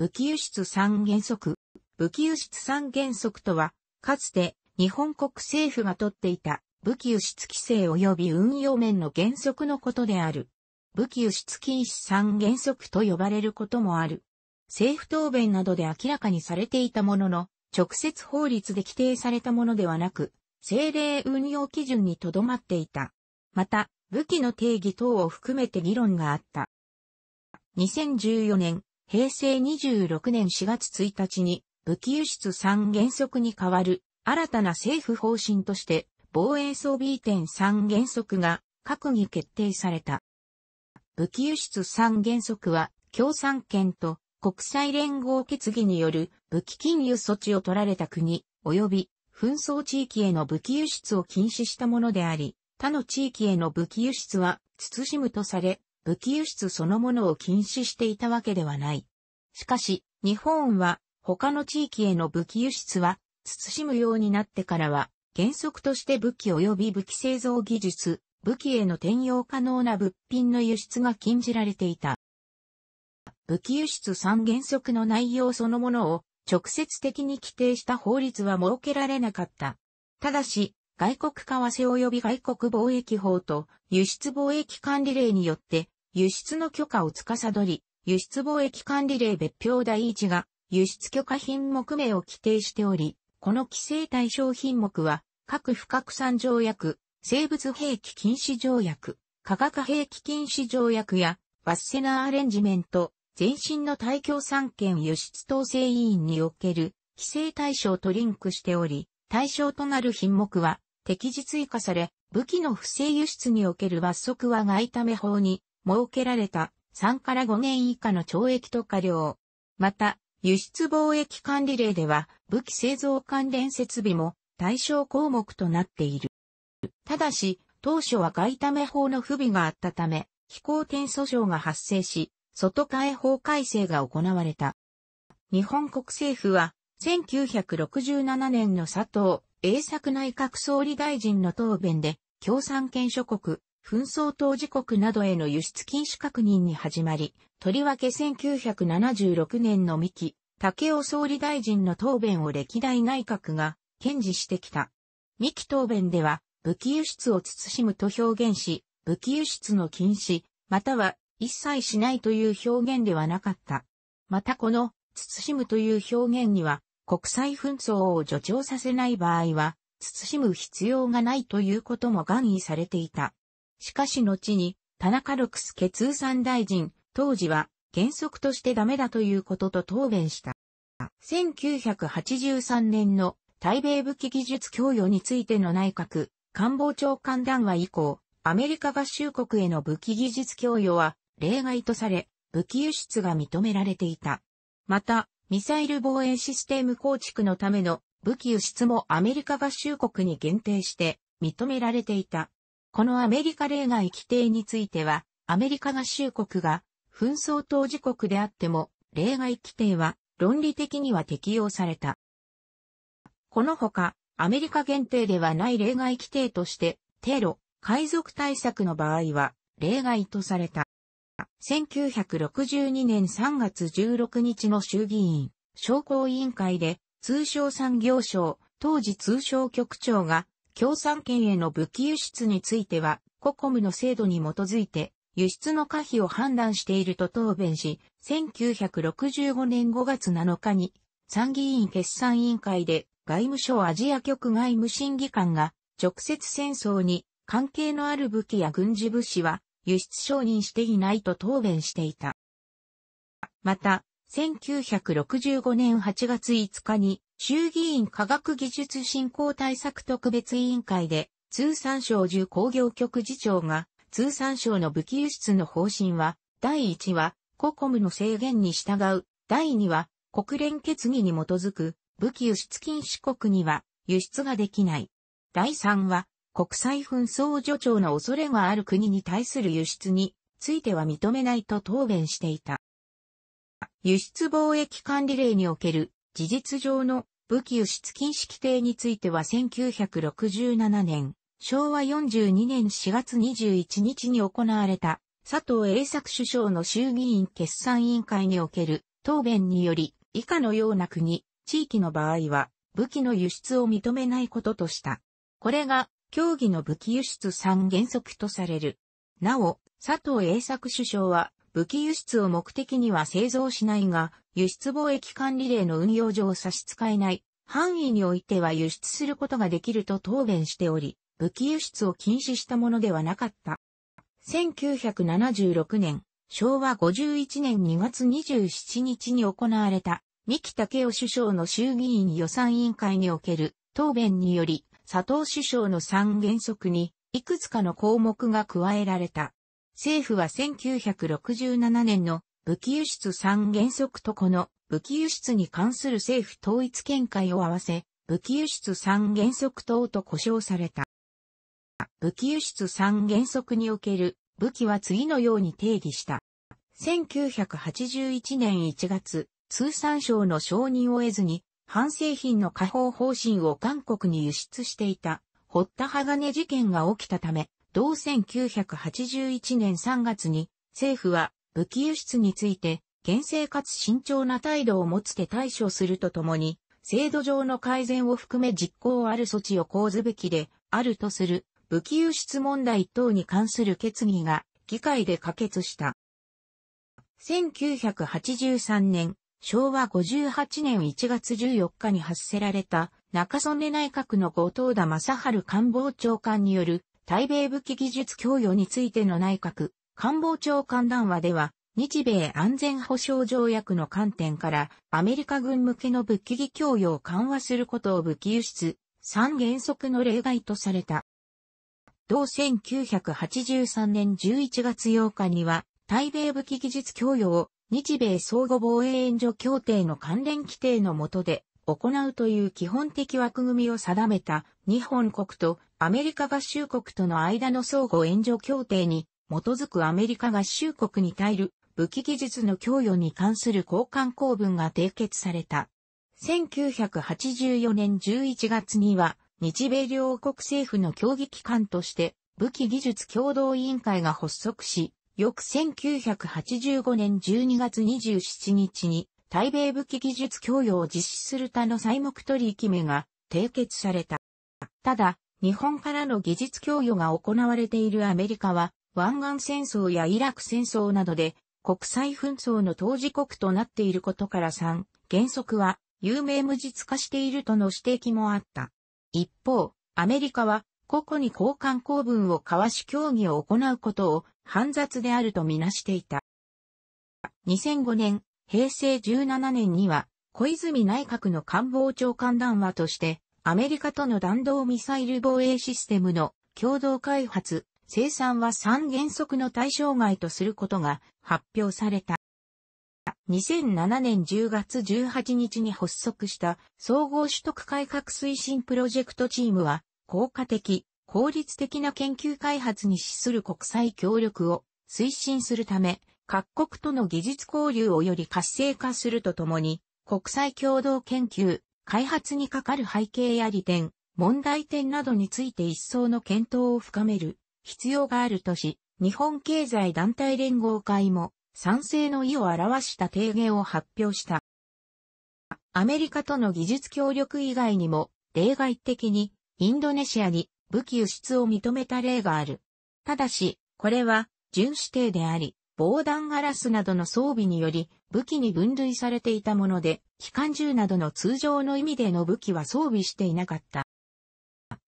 武器輸出三原則。武器輸出三原則とは、かつて日本国政府がとっていた武器輸出規制及び運用面の原則のことである。武器輸出禁止三原則と呼ばれることもある。政府答弁などで明らかにされていたものの、直接法律で規定されたものではなく、政令運用基準にとどまっていた。また、武器の定義等を含めて議論があった。2014年、平成26年4月1日に武器輸出3原則に代わる新たな政府方針として防衛装備移転3原則が閣議決定された。武器輸出3原則は共産圏と国際連合決議による武器禁輸措置を取られた国及び紛争地域への武器輸出を禁止したものであり、他の地域への武器輸出は慎むとされ、武器輸出そのものを禁止していたわけではない。しかし、日本は他の地域への武器輸出は慎むようになってからは、原則として武器及び武器製造技術、武器への転用可能な物品の輸出が禁じられていた。武器輸出三原則の内容そのものを直接的に規定した法律は設けられなかった。ただし、外国為替及び外国貿易法と輸出貿易管理令によって輸出の許可を司り、輸出貿易管理令別表第一が輸出許可品目名を規定しており、この規制対象品目は、各不拡散条約、生物兵器禁止条約、化学兵器禁止条約や、バッセナーアレンジメント、全身の対共三権輸出統制委員における規制対象とリンクしており、対象となる品目は、適時追加され、武器の不正輸出における罰則は外為法に設けられた3から5年以下の懲役と過料。また、輸出貿易管理令では武器製造関連設備も対象項目となっている。ただし、当初は外為法の不備があったため、飛行転訴訟が発生し、外替法改正が行われた。日本国政府は、1967年の佐藤英作内閣総理大臣の答弁で、共産権諸国、紛争当事国などへの輸出禁止確認に始まり、とりわけ1976年の三木、竹雄総理大臣の答弁を歴代内閣が堅持してきた。三木答弁では、武器輸出を慎むと表現し、武器輸出の禁止、または一切しないという表現ではなかった。またこの、慎むという表現には、国際紛争を助長させない場合は、慎む必要がないということも含意されていた。しかし後に、田中六助通産大臣、当時は原則としてダメだということと答弁した。1983年の対米武器技術供与についての内閣官房長官談話以降、アメリカ合衆国への武器技術供与は例外とされ、武器輸出が認められていた。また、ミサイル防衛システム構築のための武器輸出もアメリカ合衆国に限定して認められていた。このアメリカ例外規定については、アメリカ合衆国が紛争当事国であっても、例外規定は論理的には適用された。このほか、アメリカ限定ではない例外規定として、テロ、海賊対策の場合は、例外とされた。1962年3月16日の衆議院、商工委員会で、通商産業省、当時通商局長が、共産圏への武器輸出については、ココムの制度に基づいて、輸出の可否を判断していると答弁し、1965年5月7日に、参議院決算委員会で、外務省アジア局外務審議官が、直接戦争に関係のある武器や軍事物資は輸出承認していないと答弁していた。また、1965年8月5日に衆議院科学技術振興対策特別委員会で通産省重工業局次長が通産省の武器輸出の方針は第1はココムの制限に従う第2は国連決議に基づく武器輸出禁止国には輸出ができない。第3は国際紛争助長の恐れがある国に対する輸出については認めないと答弁していた。輸出貿易管理令における事実上の武器輸出禁止規定については1967年、昭和42年4月21日に行われた佐藤栄作首相の衆議院決算委員会における答弁により以下のような国、地域の場合は武器の輸出を認めないこととした。これが協議の武器輸出3原則とされる。なお、佐藤栄作首相は武器輸出を目的には製造しないが、輸出貿易管理令の運用上差し支えない範囲においては輸出することができると答弁しており、武器輸出を禁止したものではなかった。1976年、昭和51年2月27日に行われた、三木武雄首相の衆議院予算委員会における答弁により、佐藤首相の3原則に、いくつかの項目が加えられた。政府は1967年の武器輸出3原則とこの武器輸出に関する政府統一見解を合わせ、武器輸出3原則等と呼称された。武器輸出3原則における武器は次のように定義した。1981年1月、通産省の承認を得ずに、反製品の下方方針を韓国に輸出していた、堀田鋼事件が起きたため、同1981年3月に政府は武器輸出について厳正かつ慎重な態度を持つて対処するとともに制度上の改善を含め実行ある措置を講ずべきであるとする武器輸出問題等に関する決議が議会で可決した。1983年、昭和58年1月14日に発せられた中曽根内閣の後藤田正春官房長官による対米武器技術供与についての内閣官房長官談話では、日米安全保障条約の観点から、アメリカ軍向けの武器技供与を緩和することを武器輸出、三原則の例外とされた。同1983年11月8日には、対米武器技術供与を日米相互防衛援助協定の関連規定の下で行うという基本的枠組みを定めた日本国とアメリカ合衆国との間の相互援助協定に基づくアメリカ合衆国に対る武器技術の供与に関する交換公文が締結された。1984年11月には日米両国政府の協議機関として武器技術共同委員会が発足し、翌1985年12月27日に対米武器技術供与を実施する他の材木取り決めが締結された。ただ、日本からの技術供与が行われているアメリカは、湾岸戦争やイラク戦争などで国際紛争の当事国となっていることから3、原則は有名無実化しているとの指摘もあった。一方、アメリカは個々に交換公文を交わし協議を行うことを煩雑であるとみなしていた。2005年、平成17年には、小泉内閣の官房長官談話として、アメリカとの弾道ミサイル防衛システムの共同開発、生産は3原則の対象外とすることが発表された。2007年10月18日に発足した総合取得改革推進プロジェクトチームは、効果的、効率的な研究開発に資する国際協力を推進するため、各国との技術交流をより活性化するとともに、国際共同研究、開発にかかる背景や利点、問題点などについて一層の検討を深める必要があるとし、日本経済団体連合会も賛成の意を表した提言を発表した。アメリカとの技術協力以外にも、例外的にインドネシアに武器輸出を認めた例がある。ただし、これは準指定であり、防弾ガラスなどの装備により武器に分類されていたもので、機関銃などの通常の意味での武器は装備していなかった。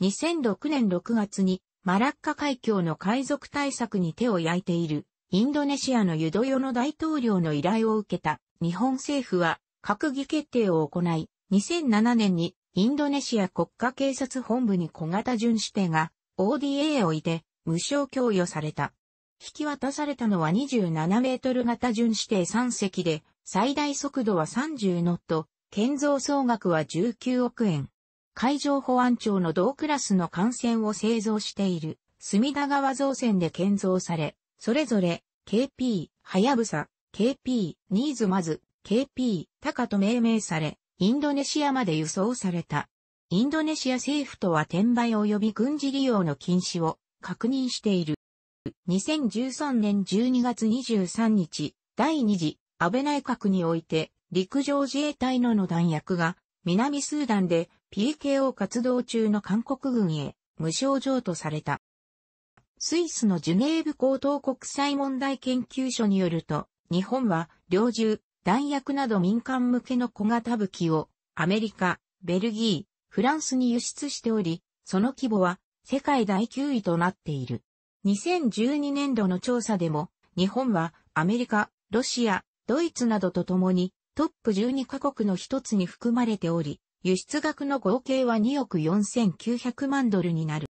2006年6月にマラッカ海峡の海賊対策に手を焼いているインドネシアのユドヨの大統領の依頼を受けた日本政府は閣議決定を行い、2007年にインドネシア国家警察本部に小型巡視艇が ODA をいて無償供与された。引き渡されたのは27メートル型巡視艇3隻で、最大速度は30ノット、建造総額は19億円。海上保安庁の同クラスの艦船を製造している、隅田川造船で建造され、それぞれ、KP、はやぶさ、KP、ニーズマズ、KP、タカと命名され、インドネシアまで輸送された。インドネシア政府とは転売及び軍事利用の禁止を確認している。2013年12月23日、第2次安倍内閣において、陸上自衛隊の野弾薬が、南スーダンで PKO 活動中の韓国軍へ無償譲渡された。スイスのジュネーブ高等国際問題研究所によると、日本は、猟銃、弾薬など民間向けの小型武器を、アメリカ、ベルギー、フランスに輸出しており、その規模は世界第9位となっている。2012年度の調査でも、日本はアメリカ、ロシア、ドイツなどと共にトップ12カ国の一つに含まれており、輸出額の合計は2億4900万ドルになる。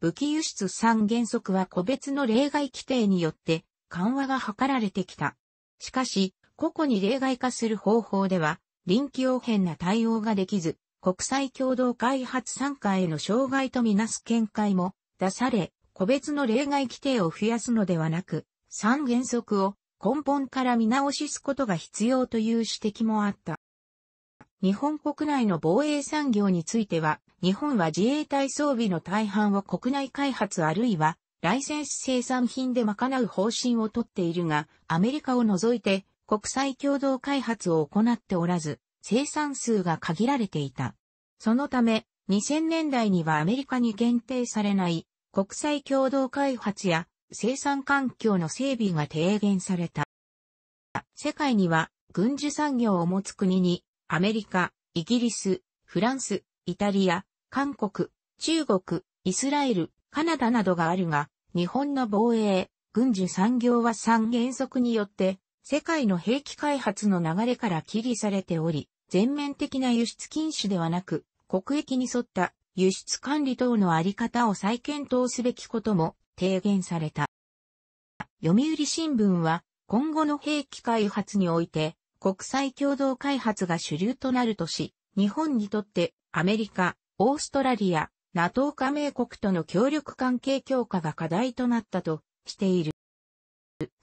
武器輸出3原則は個別の例外規定によって緩和が図られてきた。しかし、個々に例外化する方法では、臨機応変な対応ができず、国際共同開発参加への障害とみなす見解も出され、個別の例外規定を増やすのではなく、三原則を根本から見直しすことが必要という指摘もあった。日本国内の防衛産業については、日本は自衛隊装備の大半を国内開発あるいはライセンス生産品で賄う方針をとっているが、アメリカを除いて国際共同開発を行っておらず、生産数が限られていた。そのため、2000年代にはアメリカに限定されない国際共同開発や生産環境の整備が提言された。世界には軍需産業を持つ国にアメリカ、イギリス、フランス、イタリア、韓国、中国、イスラエル、カナダなどがあるが、日本の防衛、軍需産業は三原則によって世界の兵器開発の流れから切りされており、全面的な輸出禁止ではなく、国益に沿った輸出管理等のあり方を再検討すべきことも提言された。読売新聞は、今後の兵器開発において、国際共同開発が主流となるとし、日本にとってアメリカ、オーストラリア、NATO 加盟国との協力関係強化が課題となったとしている。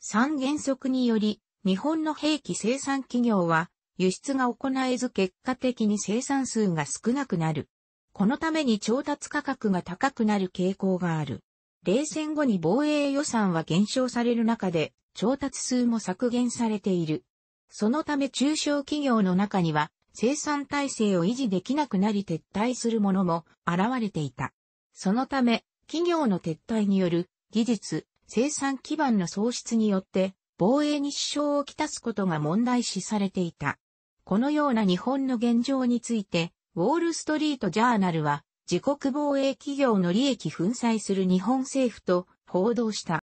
3原則により、日本の兵器生産企業は、輸出が行えず結果的に生産数が少なくなる。このために調達価格が高くなる傾向がある。冷戦後に防衛予算は減少される中で、調達数も削減されている。そのため中小企業の中には、生産体制を維持できなくなり撤退するものも現れていた。そのため、企業の撤退による技術、生産基盤の喪失によって、防衛に支障をきたすことが問題視されていた。このような日本の現状について、ウォールストリートジャーナルは、自国防衛企業の利益粉砕する日本政府と報道した。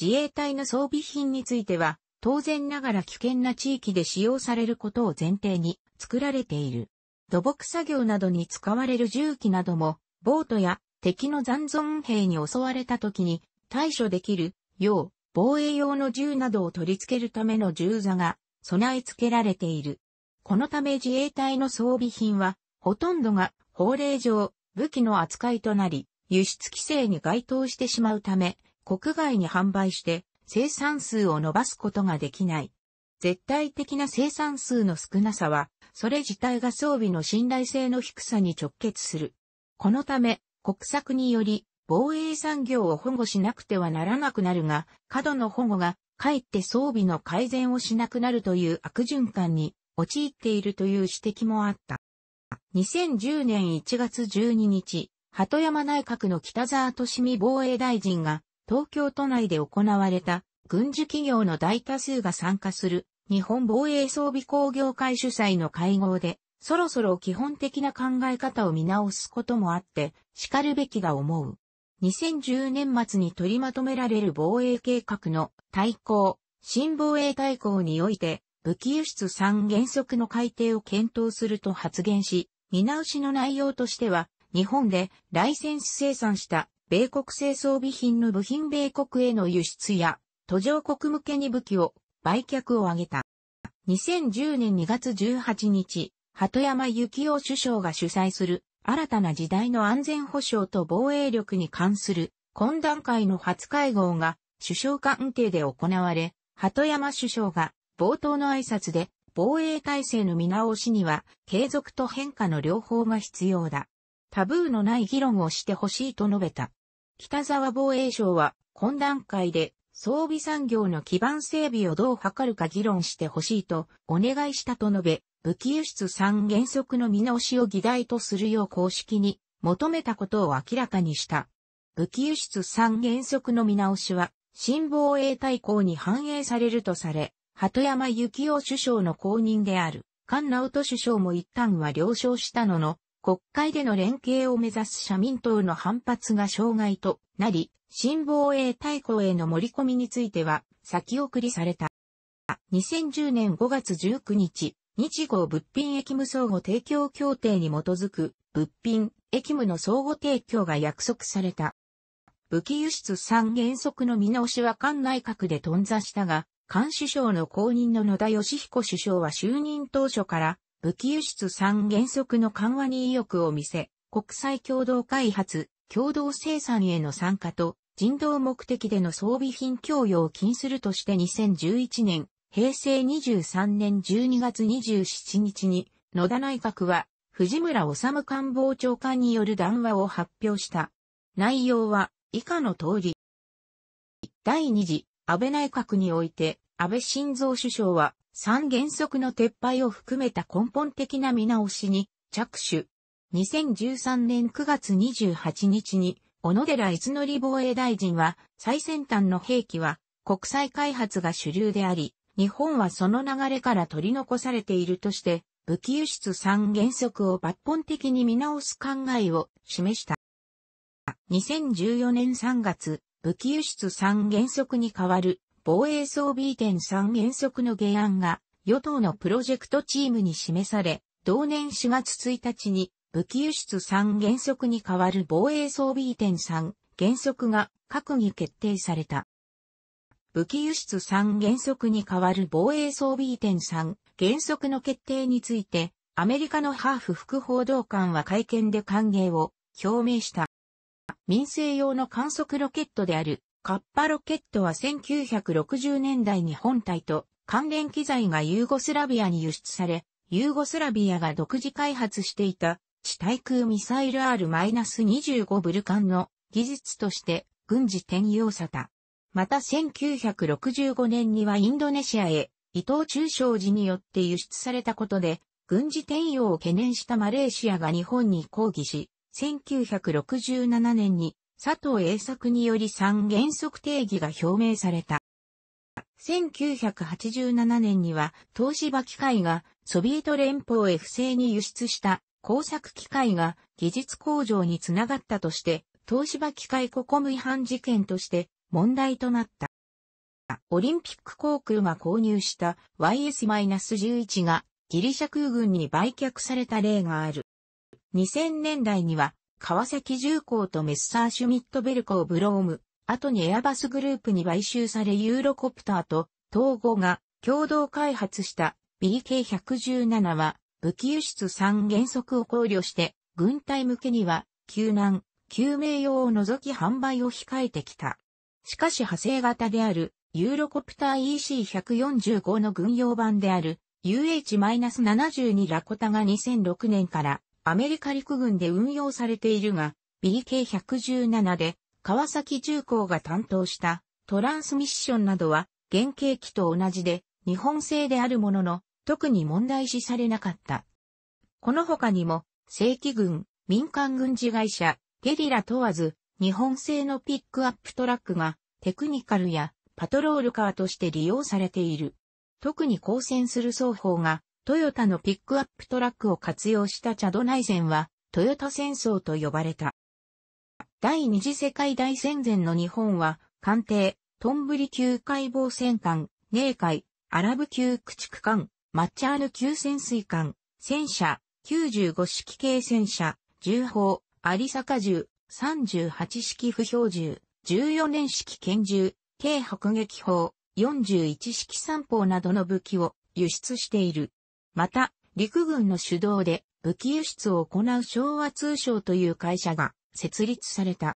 自衛隊の装備品については、当然ながら危険な地域で使用されることを前提に作られている。土木作業などに使われる重機なども、ボートや敵の残存兵に襲われた時に対処できるよう、防衛用の銃などを取り付けるための銃座が備え付けられている。このため自衛隊の装備品はほとんどが法令上、武器の扱いとなり、輸出規制に該当してしまうため、国外に販売して生産数を伸ばすことができない。絶対的な生産数の少なさは、それ自体が装備の信頼性の低さに直結する。このため、国策により、防衛産業を保護しなくてはならなくなるが、過度の保護が、かえって装備の改善をしなくなるという悪循環に陥っているという指摘もあった。2010年1月12日、鳩山内閣の北沢利美防衛大臣が、東京都内で行われた、軍需企業の大多数が参加する、日本防衛装備工業会主催の会合で、そろそろ基本的な考え方を見直すこともあって、叱るべきが思う。2010年末に取りまとめられる防衛計画の対抗、新防衛大綱において、武器輸出3原則の改定を検討すると発言し、見直しの内容としては、日本でライセンス生産した米国製装備品の部品米国への輸出や、途上国向けに武器を売却を挙げた。2010年2月18日、鳩山幸雄首相が主催する新たな時代の安全保障と防衛力に関する懇談会の初会合が首相官邸で行われ、鳩山首相が冒頭の挨拶で防衛体制の見直しには、継続と変化の両方が必要だ。タブーのない議論をしてほしいと述べた。北沢防衛省は、懇談会で、装備産業の基盤整備をどう図るか議論してほしいとお願いしたと述べ、武器輸出3原則の見直しを議題とするよう公式に求めたことを明らかにした。武器輸出3原則の見直しは、新防衛大綱に反映されるとされ、鳩山幸雄首相の後任である、菅直人首相も一旦は了承したのの、国会での連携を目指す社民党の反発が障害となり、新防衛大綱への盛り込みについては先送りされた。2010年5月19日、日号物品役務相互提供協定に基づく物品役務の相互提供が約束された。武器輸出3原則の見直しは菅内閣で頓挫したが、菅首相の後任の野田義彦首相は就任当初から武器輸出3原則の緩和に意欲を見せ、国際共同開発、共同生産への参加と人道目的での装備品供与を禁するとして2011年、平成23年12月27日に野田内閣は藤村治官房長官による談話を発表した。内容は以下の通り。第2次安倍内閣において、安倍晋三首相は、三原則の撤廃を含めた根本的な見直しに着手。2013年9月28日に、小野寺逸則防衛大臣は、最先端の兵器は国際開発が主流であり、日本はその流れから取り残されているとして、武器輸出三原則を抜本的に見直す考えを示した。2014年3月、武器輸出3原則に代わる防衛装備移転3原則の原案が与党のプロジェクトチームに示され、同年4月1日に武器輸出3原則に代わる防衛装備移転3原則が閣議決定された。武器輸出3原則に代わる防衛装備移転3原則の決定について、アメリカのハーフ副報道官は会見で歓迎を表明した。民生用の観測ロケットである、カッパロケットは1960年代に本体と関連機材がユーゴスラビアに輸出され、ユーゴスラビアが独自開発していた地対空ミサイル R-25 ブルカンの技術として軍事転用された。また1965年にはインドネシアへ伊藤忠商事によって輸出されたことで軍事転用を懸念したマレーシアが日本に抗議し、1967年に佐藤栄作により三原則定義が表明された。1987年には東芝機械がソビエト連邦へ不正に輸出した工作機械が技術向上につながったとして、東芝機械ココム違反事件として問題となった。オリンピック航空が購入した YS-11 がギリシャ空軍に売却された例がある。2000年代には、川崎重工とメッサーシュミットベルコーブローム、後にエアバスグループに買収されユーロコプターと統合が共同開発した BK117 は武器輸出3原則を考慮して軍隊向けには救難、救命用を除き販売を控えてきた。しかし派生型であるユーロコプター EC145 の軍用版である UH-72 ラコタが2006年からアメリカ陸軍で運用されているが、BK117 で川崎重工が担当したトランスミッションなどは原型機と同じで日本製であるものの特に問題視されなかった。この他にも正規軍、民間軍事会社、ゲリラ問わず日本製のピックアップトラックがテクニカルやパトロールカーとして利用されている。特に交戦する双方がトヨタのピックアップトラックを活用したチャド内戦は、トヨタ戦争と呼ばれた。第二次世界大戦前の日本は、艦艇、トンブリ級海防戦艦、芸海、アラブ級駆逐艦、マッチャール級潜水艦、戦車、95式系戦車、銃砲、有坂銃、38式不標銃、14年式拳銃、軽迫撃砲、41式三砲などの武器を輸出している。また、陸軍の主導で武器輸出を行う昭和通商という会社が設立された。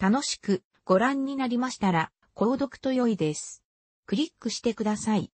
楽しくご覧になりましたら、購読と良いです。クリックしてください。